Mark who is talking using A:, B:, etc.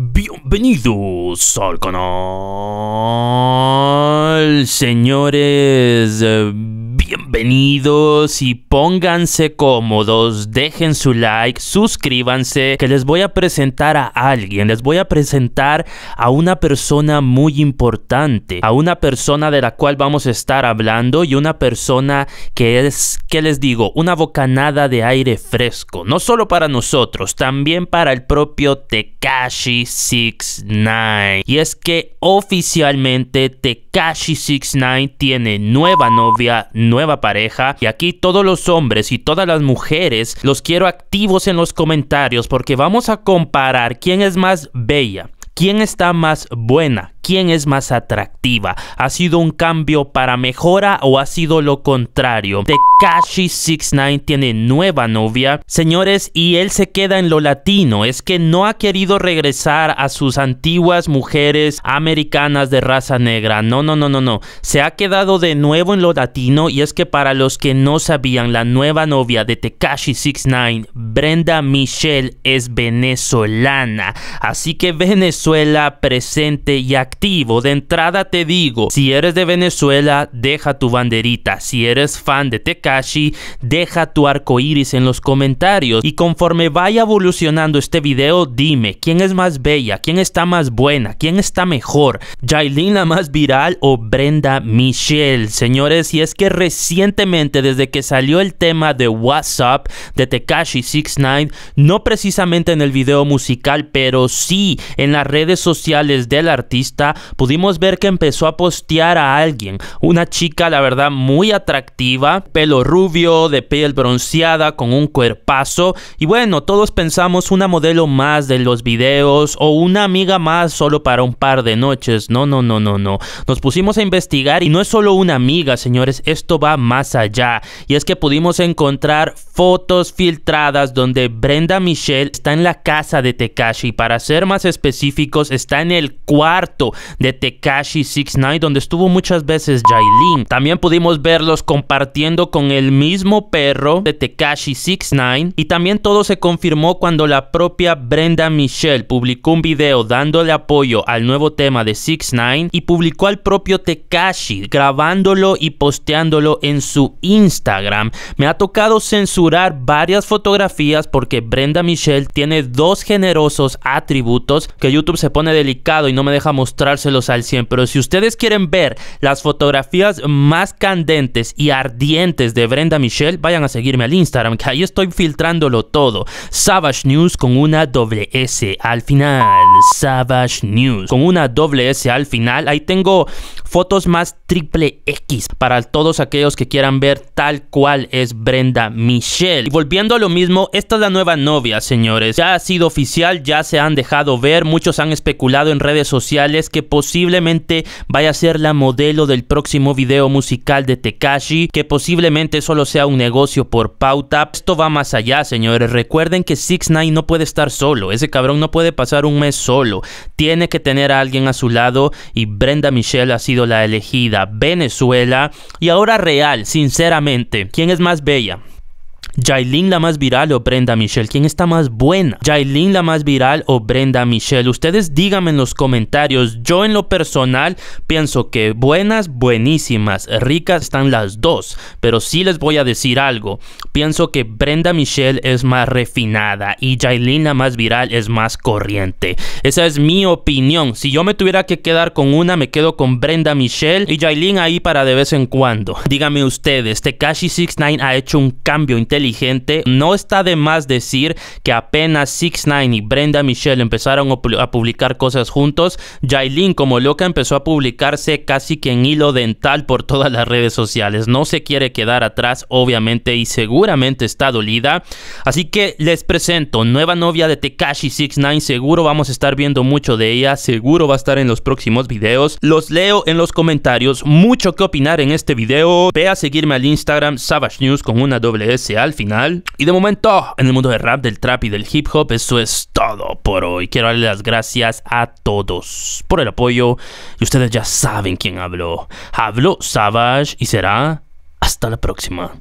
A: Bienvenidos al canal, señores Bienvenidos y pónganse cómodos, dejen su like, suscríbanse, que les voy a presentar a alguien, les voy a presentar a una persona muy importante, a una persona de la cual vamos a estar hablando y una persona que es, ¿qué les digo? Una bocanada de aire fresco, no solo para nosotros, también para el propio Tekashi 69. Y es que oficialmente Tekashi 69 tiene nueva novia, nueva pareja. Y aquí todos los hombres y todas las mujeres los quiero activos en los comentarios porque vamos a comparar quién es más bella, quién está más buena, quién es más atractiva. ¿Ha sido un cambio para mejora o ha sido lo contrario? Tekashi69 tiene nueva novia, señores, y él se queda en lo latino. Es que no ha querido regresar a sus antiguas mujeres americanas de raza negra. No, no, no, no, no. Se ha quedado de nuevo en lo latino y es que para los que no sabían, la nueva novia de Tekashi69, Brenda Michelle, es venezolana. Así que Venezuela presente y activa de entrada te digo, si eres de Venezuela, deja tu banderita. Si eres fan de Tekashi, deja tu arco iris en los comentarios. Y conforme vaya evolucionando este video, dime quién es más bella, quién está más buena, quién está mejor, Jailin la más viral o Brenda Michelle. Señores, y es que recientemente, desde que salió el tema de WhatsApp de Tekashi 69, no precisamente en el video musical, pero sí en las redes sociales del artista, pudimos ver que empezó a postear a alguien, una chica la verdad muy atractiva, pelo rubio, de piel bronceada, con un cuerpazo, y bueno, todos pensamos una modelo más de los videos o una amiga más solo para un par de noches, no, no, no, no, no, nos pusimos a investigar y no es solo una amiga, señores, esto va más allá, y es que pudimos encontrar fotos filtradas donde Brenda Michelle está en la casa de Tekashi, para ser más específicos, está en el cuarto de Tekashi 69 donde estuvo muchas veces Jailin. También pudimos verlos compartiendo con el mismo perro de Tekashi 69 y también todo se confirmó cuando la propia Brenda Michelle publicó un video dándole apoyo al nuevo tema de 69 y publicó al propio Tekashi grabándolo y posteándolo en su Instagram. Me ha tocado censurar varias fotografías porque Brenda Michelle tiene dos generosos atributos que YouTube se pone delicado y no me deja mostrar mostrárselos al 100, pero si ustedes quieren ver las fotografías más candentes y ardientes de Brenda Michelle, vayan a seguirme al Instagram, que ahí estoy filtrándolo todo. Savage News con una doble S al final. Savage News con una doble S al final. Ahí tengo Fotos más triple X para todos aquellos que quieran ver tal cual es Brenda Michelle. Y volviendo a lo mismo, esta es la nueva novia, señores. Ya ha sido oficial, ya se han dejado ver. Muchos han especulado en redes sociales que posiblemente vaya a ser la modelo del próximo video musical de Tekashi, que posiblemente solo sea un negocio por pauta. Esto va más allá, señores. Recuerden que Six ix no puede estar solo. Ese cabrón no puede pasar un mes solo. Tiene que tener a alguien a su lado y Brenda Michelle ha sido la elegida Venezuela y ahora Real, sinceramente, ¿quién es más bella? Jailin la más viral o Brenda Michelle? ¿Quién está más buena? Jailin la más viral o Brenda Michelle? Ustedes díganme en los comentarios. Yo en lo personal pienso que buenas, buenísimas, ricas están las dos. Pero sí les voy a decir algo. Pienso que Brenda Michelle es más refinada y Jailin la más viral es más corriente. Esa es mi opinión. Si yo me tuviera que quedar con una, me quedo con Brenda Michelle y Jailin ahí para de vez en cuando. Díganme ustedes, Tekashi69 ha hecho un cambio inteligente no está de más decir que apenas 6 9 y Brenda Michelle empezaron a publicar cosas juntos, Jailin como loca empezó a publicarse casi que en hilo dental por todas las redes sociales. No se quiere quedar atrás, obviamente, y seguramente está dolida. Así que les presento nueva novia de Tekashi 69. Seguro vamos a estar viendo mucho de ella, seguro va a estar en los próximos videos. Los leo en los comentarios. Mucho que opinar en este video. Ve a seguirme al Instagram Savage News con una doble al final. Y de momento, en el mundo del rap, del trap y del hip hop, eso es todo por hoy. Quiero darle las gracias a todos por el apoyo. Y ustedes ya saben quién habló. hablo Savage y será hasta la próxima.